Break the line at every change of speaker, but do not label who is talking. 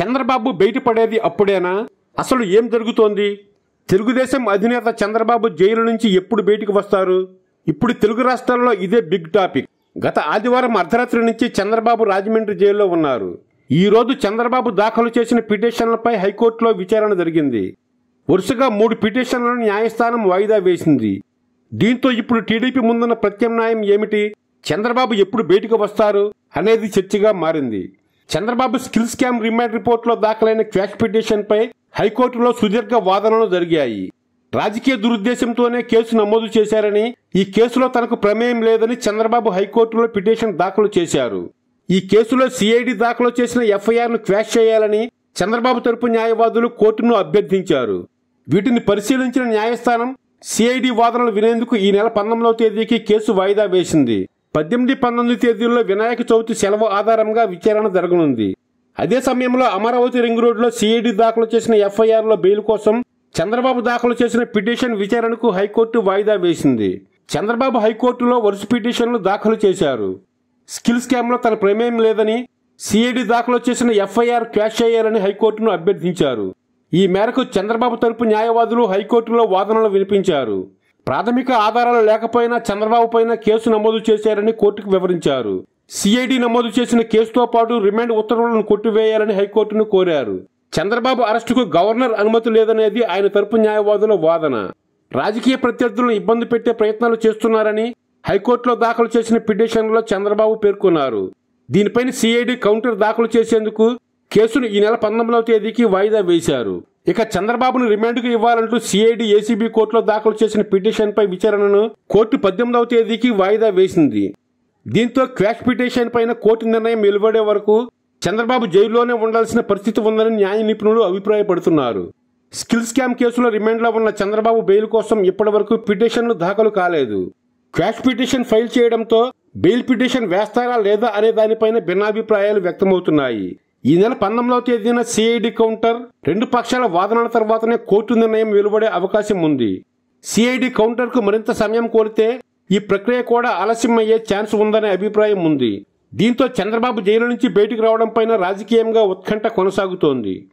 చంద్రబాబు బయటపడేది అప్పుడేనా అసలు ఏం జరుగుతోంది తెలుగుదేశం అధినేత చంద్రబాబు జైలు నుంచి ఎప్పుడు బయటకు వస్తారు ఇప్పుడు తెలుగు రాష్ట్రాల్లో ఇదే బిగ్ టాపిక్ గత ఆదివారం అర్ధరాత్రి నుంచి చంద్రబాబు రాజమండ్రి జైల్లో ఉన్నారు ఈ రోజు చంద్రబాబు దాఖలు చేసిన పిటిషన్లపై హైకోర్టులో విచారణ జరిగింది వరుసగా మూడు పిటిషన్లను న్యాయస్థానం వాయిదా వేసింది దీంతో ఇప్పుడు టీడీపీ ముందున్న ప్రత్యామ్నాయం ఏమిటి చంద్రబాబు ఎప్పుడు బయటకు వస్తారు అనేది చర్చగా మారింది చంద్రబాబు స్కిల్ స్కామ్ రిమాండ్ లో దాఖలైన క్వాష్ పిటిషన్పై హైకోర్టులో సుదీర్ఘ వాదనలు జరిగాయి రాజకీయ దురుద్దేశంతోనే కేసు నమోదు చేశారని ఈ కేసులో తనకు ప్రమేయం లేదని చంద్రబాబు హైకోర్టులో పిటిషన్ దాఖలు చేశారు ఈ కేసులో సిఐడి దాఖలు చేసిన ఎఫ్ఐఆర్ను క్వాష్ చేయాలని చంద్రబాబు తరపు న్యాయవాదులు కోర్టును అభ్యర్థించారు వీటిని పరిశీలించిన న్యాయస్థానం సిఐడి వాదనలు వినేందుకు ఈ నెల పంతొమ్మిదవ తేదీకి కేసు వాయిదా వేసింది పద్దెనిమిది పంతొమ్మిది తేదీల్లో వినాయక చవితి సెలవు ఆధారంగా విచారణ జరగనుంది అదే సమయంలో అమరావతి రింగ్ రోడ్లో సిఐడి దాఖలు చేసిన ఎఫ్ఐఆర్లో బెయిల్ కోసం చంద్రబాబు దాఖలు చేసిన పిటిషన్ విచారణకు హైకోర్టు వాయిదా వేసింది చంద్రబాబు హైకోర్టులో వరుస పిటిషన్లు దాఖలు చేశారు స్కిల్ స్కామ్లో తన ప్రమేయం లేదని సిఐడి దాఖలు చేసిన ఎఫ్ఐఆర్ క్యాష్ చేయాలని హైకోర్టును అభ్యర్థించారు ఈ మేరకు చంద్రబాబు తరపు న్యాయవాదులు హైకోర్టులో వాదనలు వినిపించారు ప్రాథమిక ఆధారాలు లేకపోయినా చంద్రబాబు పైన కేసు నమోదు చేశారని కోర్టుకు వివరించారు సిఐడి నమోదు చేసిన కేసుతో పాటు రిమాండ్ ఉత్తర్వులను కొట్టివేయాలని హైకోర్టును కోరారు చంద్రబాబు అరెస్టుకు గవర్నర్ అనుమతి లేదనేది ఆయన తరపు న్యాయవాదుల వాదన రాజకీయ ప్రత్యర్థులను ఇబ్బంది పెట్టే ప్రయత్నాలు చేస్తున్నారని హైకోర్టులో దాఖలు చేసిన పిటిషన్లో చంద్రబాబు పేర్కొన్నారు దీనిపైన సిఐడి కౌంటర్ దాఖలు చేసేందుకు కేసును ఈ నెల పంతొమ్మిదవ తేదీకి వాయిదా వేశారు ఇక చంద్రబాబును రిమాండ్కు ఇవ్వాలంటూ సిఐడి ఏసీబీ కోర్టులో దాఖలు చేసిన పిటిషన్పై విచారణను కోర్టు పద్దెనిమిదవ తేదీకి వాయిదా వేసింది దీంతో క్వాష్ పిటిషన్ పైన కోర్టు నిర్ణయం వెలువడే వరకు చంద్రబాబు జైల్లోనే ఉండాల్సిన పరిస్థితి ఉందని న్యాయ నిపుణులు అభిప్రాయపడుతున్నారు స్కిల్ స్కామ్ కేసులో రిమాండ్లో ఉన్న చంద్రబాబు బెయిల్ కోసం ఇప్పటివరకు పిటిషన్లు దాఖలు కాలేదు క్వాష్ పిటిషన్ ఫైల్ చేయడంతో బెయిల్ పిటిషన్ వేస్తారా లేదా అనే దానిపైన భిన్నాభిప్రాయాలు వ్యక్తమవుతున్నాయి ఈ నెల పంతొమ్మిదవ తేదీన సిఐడి కౌంటర్ రెండు పక్షాల వాదనల తర్వాతనే కోర్టు నిర్ణయం వెలువడే అవకాశం ఉంది సిఐడి కౌంటర్కు మరింత సమయం కోరితే ఈ ప్రక్రియ కూడా ఆలస్యమయ్యే ఛాన్స్ ఉందనే అభిప్రాయం ఉంది దీంతో చంద్రబాబు జైలు నుంచి బయటకు పైన రాజకీయంగా ఉత్కంఠ కొనసాగుతోంది